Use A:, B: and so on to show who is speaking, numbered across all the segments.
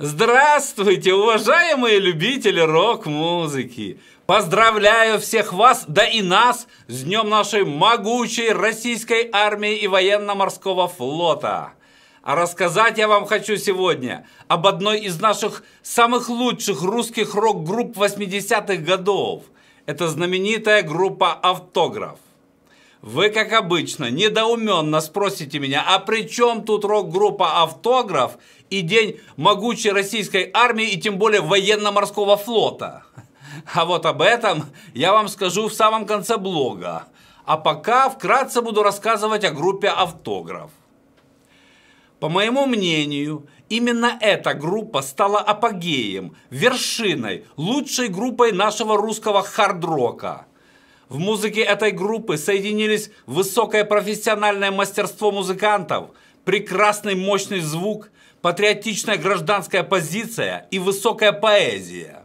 A: Здравствуйте, уважаемые любители рок-музыки! Поздравляю всех вас, да и нас, с днем нашей могучей российской армии и военно-морского флота! А рассказать я вам хочу сегодня об одной из наших самых лучших русских рок-групп 80-х годов. Это знаменитая группа «Автограф». Вы, как обычно, недоуменно спросите меня, а при чем тут рок-группа «Автограф» и День могучей российской армии и тем более военно-морского флота? А вот об этом я вам скажу в самом конце блога. А пока вкратце буду рассказывать о группе «Автограф». По моему мнению, именно эта группа стала апогеем, вершиной, лучшей группой нашего русского хард-рока – в музыке этой группы соединились высокое профессиональное мастерство музыкантов, прекрасный мощный звук, патриотичная гражданская позиция и высокая поэзия.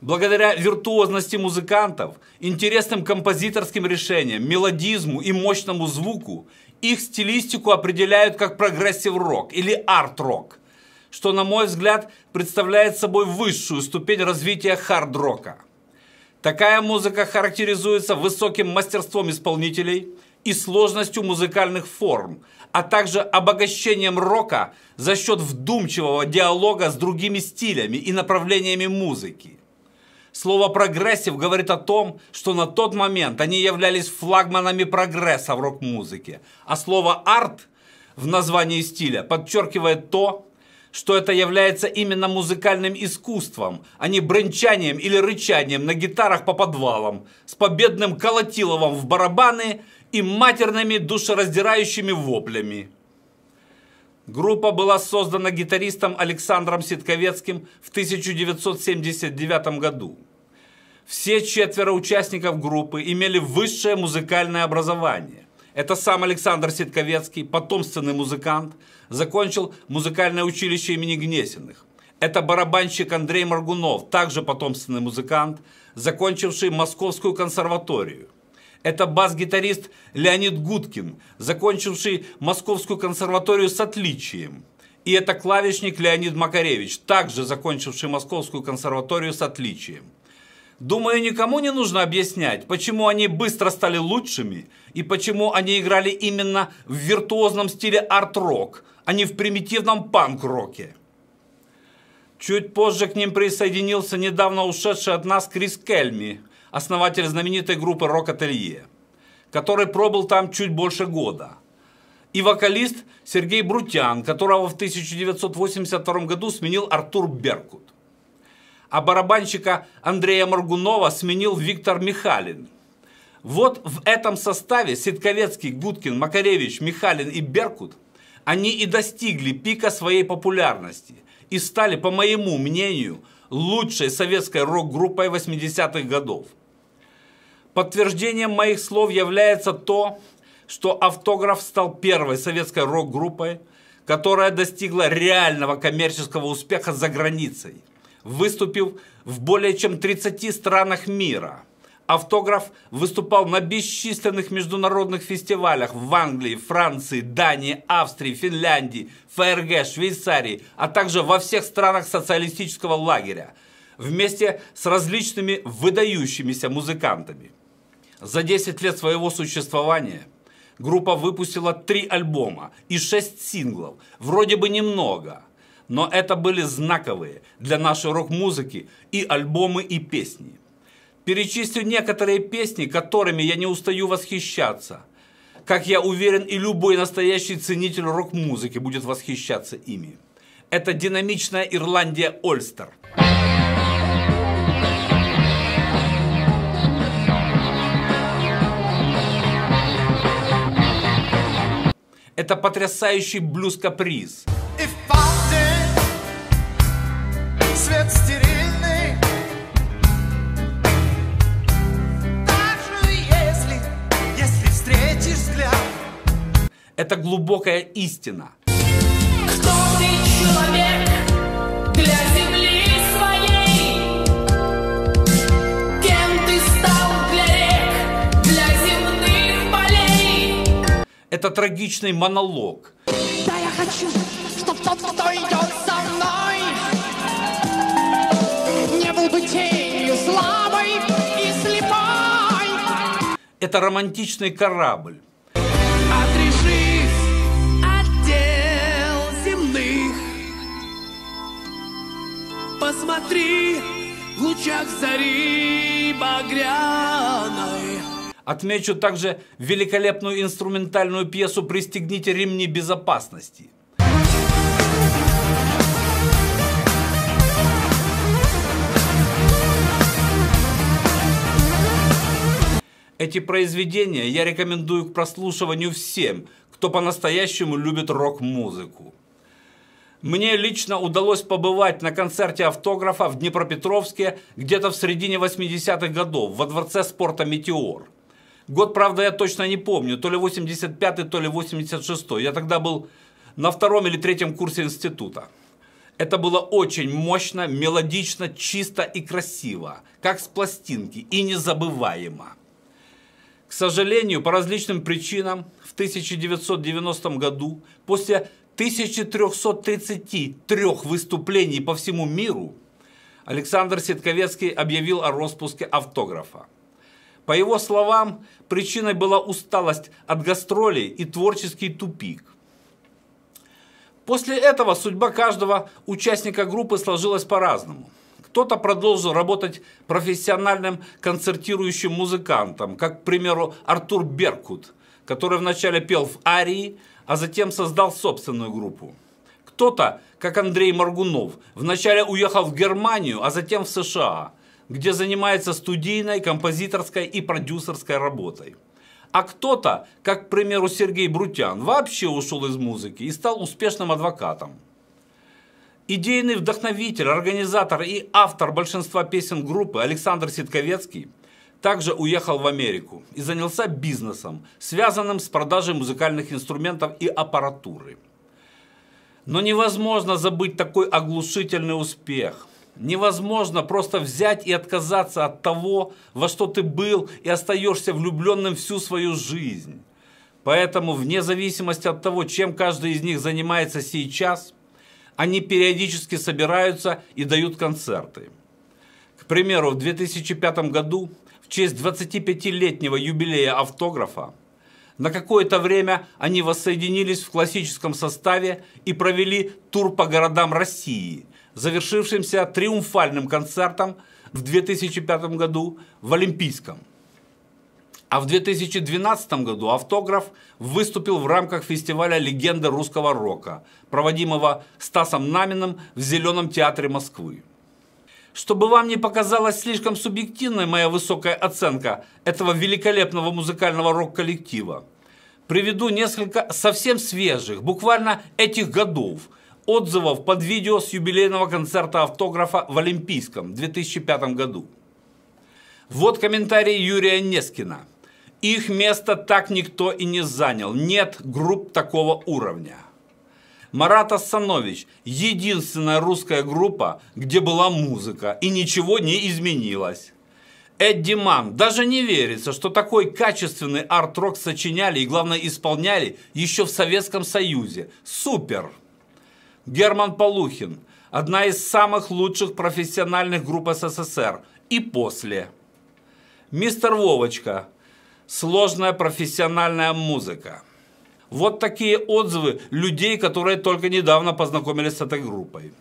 A: Благодаря виртуозности музыкантов, интересным композиторским решениям, мелодизму и мощному звуку, их стилистику определяют как прогрессив-рок или арт-рок, что, на мой взгляд, представляет собой высшую ступень развития хард-рока. Такая музыка характеризуется высоким мастерством исполнителей и сложностью музыкальных форм, а также обогащением рока за счет вдумчивого диалога с другими стилями и направлениями музыки. Слово «прогрессив» говорит о том, что на тот момент они являлись флагманами прогресса в рок-музыке, а слово «арт» в названии стиля подчеркивает то, что это является именно музыкальным искусством, а не бренчанием или рычанием на гитарах по подвалам, с победным колотиловом в барабаны и матерными душераздирающими воплями. Группа была создана гитаристом Александром Ситковецким в 1979 году. Все четверо участников группы имели высшее музыкальное образование. Это сам Александр Ситковецкий, потомственный музыкант, закончил музыкальное училище имени Гнесиных. Это барабанщик Андрей Маргунов, также потомственный музыкант, закончивший Московскую консерваторию. Это бас-гитарист Леонид Гудкин, закончивший Московскую консерваторию с отличием. И это клавишник Леонид Макаревич, также закончивший Московскую консерваторию с отличием. Думаю, никому не нужно объяснять, почему они быстро стали лучшими и почему они играли именно в виртуозном стиле арт-рок, а не в примитивном панк-роке. Чуть позже к ним присоединился недавно ушедший от нас Крис Кельми, основатель знаменитой группы «Рок-ателье», который пробыл там чуть больше года. И вокалист Сергей Брутян, которого в 1982 году сменил Артур Беркут а барабанщика Андрея Маргунова сменил Виктор Михалин. Вот в этом составе Ситковецкий, Гудкин, Макаревич, Михалин и Беркут они и достигли пика своей популярности и стали, по моему мнению, лучшей советской рок-группой 80-х годов. Подтверждением моих слов является то, что «Автограф» стал первой советской рок-группой, которая достигла реального коммерческого успеха за границей – выступил в более чем 30 странах мира. Автограф выступал на бесчисленных международных фестивалях в Англии, Франции, Дании, Австрии, Финляндии, ФРГ, Швейцарии, а также во всех странах социалистического лагеря, вместе с различными выдающимися музыкантами. За 10 лет своего существования группа выпустила 3 альбома и 6 синглов, вроде бы немного – но это были знаковые для нашей рок-музыки и альбомы, и песни. Перечислю некоторые песни, которыми я не устаю восхищаться. Как я уверен, и любой настоящий ценитель рок-музыки будет восхищаться ими. Это динамичная Ирландия Ольстер. Это потрясающий блюз-каприз. Это глубокая истина. Кто ты, человек, для земли своей? Кем ты стал для рек, для земных полей? Это трагичный монолог. Да, я хочу, чтоб тот, кто идет со мной, не был бы тенью слабой и слепой. Это романтичный корабль. посмотри в лучах зари багряной. Отмечу также великолепную инструментальную пьесу «Пристегните ремни безопасности». Эти произведения я рекомендую к прослушиванию всем, кто по-настоящему любит рок-музыку. Мне лично удалось побывать на концерте автографа в Днепропетровске где-то в середине 80-х годов во Дворце спорта «Метеор». Год, правда, я точно не помню, то ли 85-й, то ли 86-й. Я тогда был на втором или третьем курсе института. Это было очень мощно, мелодично, чисто и красиво, как с пластинки, и незабываемо. К сожалению, по различным причинам в 1990 году, после 1333 выступлений по всему миру Александр Ситковецкий объявил о распуске автографа. По его словам, причиной была усталость от гастролей и творческий тупик. После этого судьба каждого участника группы сложилась по-разному. Кто-то продолжил работать профессиональным концертирующим музыкантом, как, к примеру, Артур Беркут, который вначале пел в арии, а затем создал собственную группу. Кто-то, как Андрей Маргунов, вначале уехал в Германию, а затем в США, где занимается студийной, композиторской и продюсерской работой. А кто-то, как, к примеру, Сергей Брутян, вообще ушел из музыки и стал успешным адвокатом. Идейный вдохновитель, организатор и автор большинства песен группы Александр Ситковецкий также уехал в Америку и занялся бизнесом, связанным с продажей музыкальных инструментов и аппаратуры. Но невозможно забыть такой оглушительный успех. Невозможно просто взять и отказаться от того, во что ты был и остаешься влюбленным всю свою жизнь. Поэтому, вне зависимости от того, чем каждый из них занимается сейчас, они периодически собираются и дают концерты. К примеру, в 2005 году в честь 25-летнего юбилея автографа, на какое-то время они воссоединились в классическом составе и провели тур по городам России, завершившимся триумфальным концертом в 2005 году в Олимпийском. А в 2012 году «Автограф» выступил в рамках фестиваля «Легенда русского рока», проводимого Стасом Наминым в Зеленом театре Москвы. Чтобы вам не показалась слишком субъективной моя высокая оценка этого великолепного музыкального рок-коллектива, приведу несколько совсем свежих, буквально этих годов, отзывов под видео с юбилейного концерта автографа в Олимпийском 2005 году. Вот комментарий Юрия Нескина. Их место так никто и не занял. Нет групп такого уровня. Марат Ассанович – единственная русская группа, где была музыка, и ничего не изменилось. Эдди Ман. Даже не верится, что такой качественный арт-рок сочиняли и, главное, исполняли еще в Советском Союзе. Супер! Герман Полухин. Одна из самых лучших профессиональных групп СССР. И после. Мистер Вовочка. Сложная профессиональная музыка. Вот такие отзывы людей, которые только недавно познакомились с этой группой.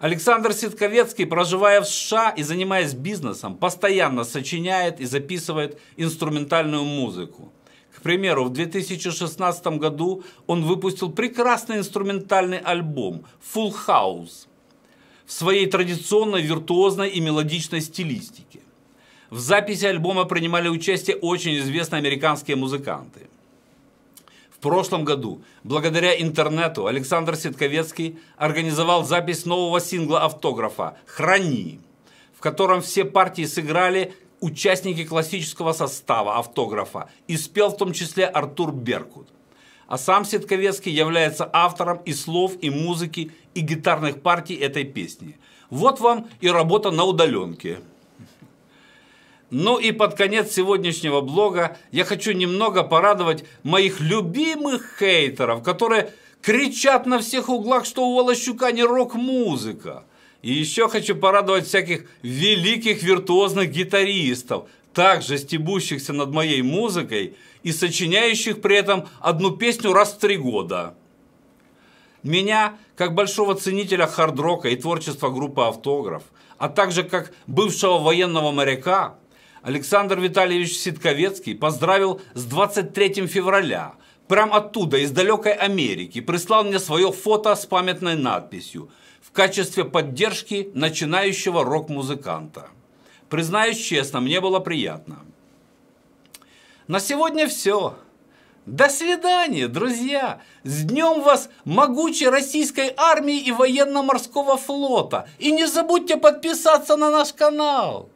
A: Александр Ситковецкий, проживая в США и занимаясь бизнесом, постоянно сочиняет и записывает инструментальную музыку. К примеру, в 2016 году он выпустил прекрасный инструментальный альбом «Full House» в своей традиционной виртуозной и мелодичной стилистике. В записи альбома принимали участие очень известные американские музыканты – прошлом году благодаря интернету Александр Ситковецкий организовал запись нового сингла автографа «Храни», в котором все партии сыграли участники классического состава автографа и спел в том числе Артур Беркут. А сам Ситковецкий является автором и слов, и музыки, и гитарных партий этой песни. Вот вам и работа на удаленке. Ну и под конец сегодняшнего блога я хочу немного порадовать моих любимых хейтеров, которые кричат на всех углах, что у Волощука не рок-музыка. И еще хочу порадовать всяких великих виртуозных гитаристов, также стебущихся над моей музыкой и сочиняющих при этом одну песню раз в три года. Меня, как большого ценителя хард-рока и творчества группы «Автограф», а также как бывшего военного моряка, Александр Витальевич Ситковецкий поздравил с 23 февраля. Прям оттуда, из далекой Америки, прислал мне свое фото с памятной надписью в качестве поддержки начинающего рок-музыканта. Признаюсь честно, мне было приятно. На сегодня все. До свидания, друзья! С днем вас могучей российской армии и военно-морского флота! И не забудьте подписаться на наш канал!